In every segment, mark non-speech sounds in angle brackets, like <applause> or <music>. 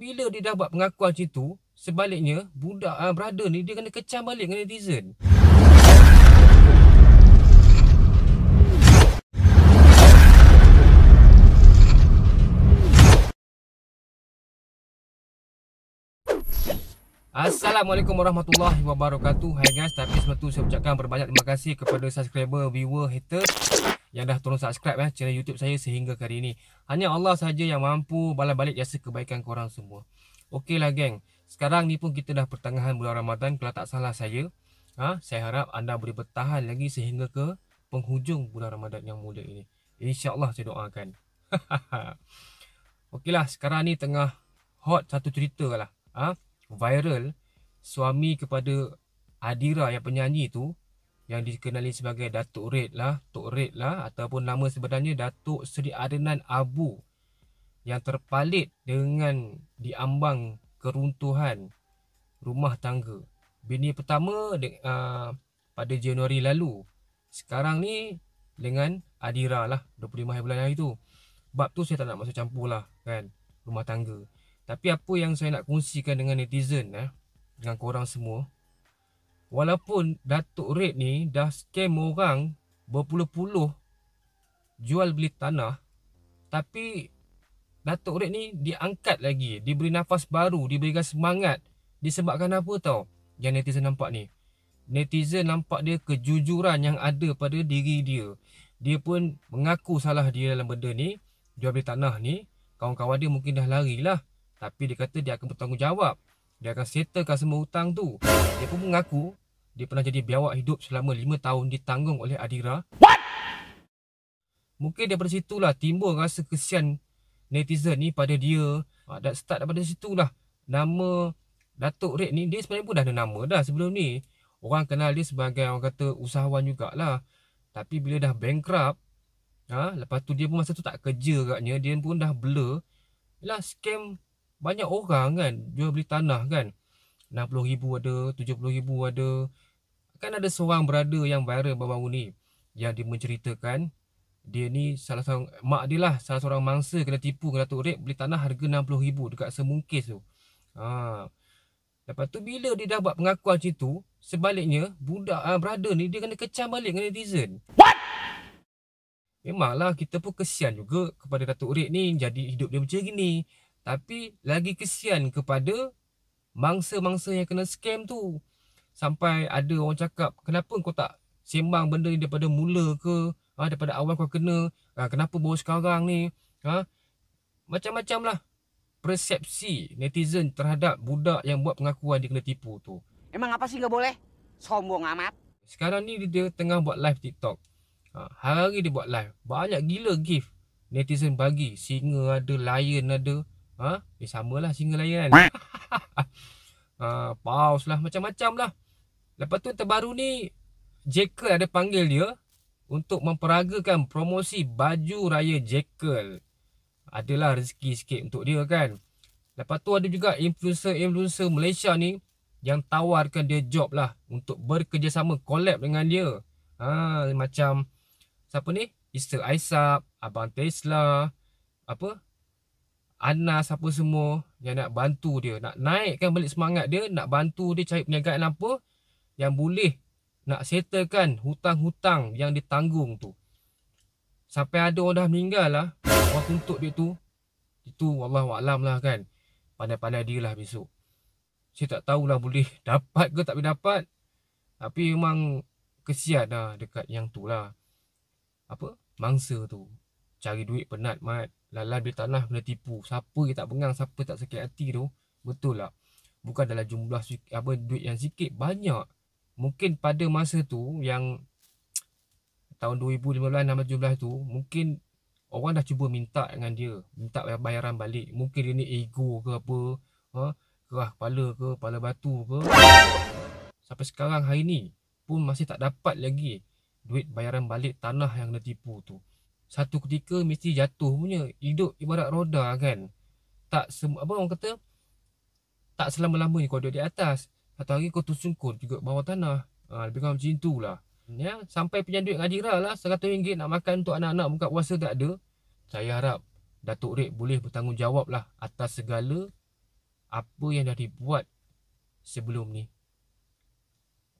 Bila dia dah buat pengakuan macam tu, sebaliknya budak ah brother ni dia kena kecam balik dengan netizen. Assalamualaikum warahmatullahi wabarakatuh. Hai guys, tapi sebelum tu saya ucapkan berbanyak terima kasih kepada subscriber, viewer, hater yang dah turun subscribe eh, channel YouTube saya sehingga hari ini. Hanya Allah sahaja yang mampu balas balik jasa kebaikan korang semua. Okeylah geng. Sekarang ni pun kita dah pertengahan bulan Ramadan kalau tak salah saya. Ha, saya harap anda boleh bertahan lagi sehingga ke penghujung bulan Ramadan yang mulia ini. InsyaAllah saya doakan. <laughs> Okeylah sekarang ni tengah hot satu cerita lah. Ha, viral suami kepada Adira yang penyanyi tu yang dikenali sebagai Datuk Red lah, Tok Red lah ataupun nama sebenarnya Datuk Seri Adnan Abu yang terpalit dengan diambang keruntuhan rumah tangga. Bini pertama de, uh, pada Januari lalu. Sekarang ni dengan Adira lah 25 hari bulan hari tu. Bab tu saya tak nak masuk campur lah kan rumah tangga. Tapi apa yang saya nak kongsikan dengan netizen eh, dengan korang semua Walaupun Datuk Red ni dah scam orang berpuluh-puluh jual beli tanah tapi Datuk Red ni diangkat lagi, diberi nafas baru, diberikan semangat disebabkan apa tau yang netizen nampak ni. Netizen nampak dia kejujuran yang ada pada diri dia. Dia pun mengaku salah dia dalam benda ni, jual beli tanah ni, kawan-kawan dia mungkin dah larilah tapi dia kata dia akan bertanggungjawab dia akan settlekan semua hutang tu Dia pun mengaku Dia pernah jadi biawak hidup selama 5 tahun ditanggung oleh Adira What? Mungkin daripada situ lah timbul rasa kesian netizen ni pada dia ah, Dan start daripada situ lah Nama Datuk Red ni dia sebenarnya pun dah ada nama dah sebelum ni Orang kenal dia sebagai orang kata usahawan jugalah Tapi bila dah bankrupt ha, Lepas tu dia pun masa tu tak kerja katnya Dia pun dah blur Yalah scam banyak orang kan jual beli tanah kan. RM60,000 ada, RM70,000 ada. Kan ada seorang brother yang viral baru-baru ni yang dia menceritakan dia ni salah seorang mak dia lah salah seorang mangsa kena tipu kena tu rate beli tanah harga RM60,000 dekat semungkis tu. Ha. Lepas tu bila dia dah buat pengakuan macam tu, sebaliknya budak uh, brother ni dia kena kecam balik dengan netizen. What? Memanglah kita pun kesian juga kepada Datuk Rik ni jadi hidup dia macam gini. Tapi lagi kesian kepada mangsa-mangsa yang kena scam tu. Sampai ada orang cakap, kenapa kau tak sembang benda ni daripada mula ke? Ha, daripada awal kau kena? Ha, kenapa baru sekarang ni? Ha? Macam-macam lah persepsi netizen terhadap budak yang buat pengakuan dia kena tipu tu. Emang apa sih nggak boleh? Sombong amat. Sekarang ni dia tengah buat live TikTok. Ha, hari dia buat live. Banyak gila gift netizen bagi. Singa ada, lion ada. Ha? Eh, sama lah singa lain kan. <laughs> ha, paus lah. Macam-macam lah. Lepas tu terbaru ni, Jekyll ada panggil dia untuk memperagakan promosi baju raya Jekyll. Adalah rezeki sikit untuk dia kan. Lepas tu ada juga influencer-influencer Malaysia ni yang tawarkan dia job lah untuk bekerjasama collab dengan dia. Ha, macam siapa ni? Mr. Aisab, Abang Tesla, apa? Anas apa semua yang nak bantu dia Nak naikkan balik semangat dia Nak bantu dia cari perniagaan apa Yang boleh nak settlekan hutang-hutang yang ditanggung tu Sampai ada orang dah meninggal lah Orang tuntut dia tu Itu Allah Alam lah kan Pandai-pandai dia lah besok Saya tak tahulah boleh <laughs> dapat ke tak boleh dapat Tapi memang kesian lah dekat yang tu lah Apa? Mangsa tu Cari duit penat mat lalai bila tanah kena tipu siapa yang tak bengang siapa tak sakit hati tu betul lah bukan dalam jumlah apa duit yang sikit banyak mungkin pada masa tu yang tahun 2015 2017 tu mungkin orang dah cuba minta dengan dia minta bayaran balik mungkin dia ni ego ke apa ha? kerah kepala ke kepala batu ke sampai sekarang hari ni pun masih tak dapat lagi duit bayaran balik tanah yang dia tipu tu satu ketika mesti jatuh punya hidup ibarat roda kan tak sem- apa orang kata tak selama-lamanya kau duduk di atas satu hari kau tersungkur juga bawah tanah ha, lebih kurang macam itulah ya sampai punya duit ngadira lah RM100 nak makan untuk anak-anak buka puasa tak ada saya harap Datuk Rek boleh bertanggungjawab lah atas segala apa yang dah dibuat sebelum ni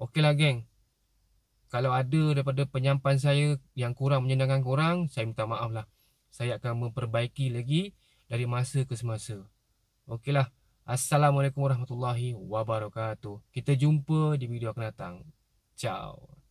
Okeylah geng kalau ada daripada penyampaian saya yang kurang menyenangkan korang, saya minta maaf lah. Saya akan memperbaiki lagi dari masa ke semasa. Okeylah. Assalamualaikum warahmatullahi wabarakatuh. Kita jumpa di video akan datang. Ciao.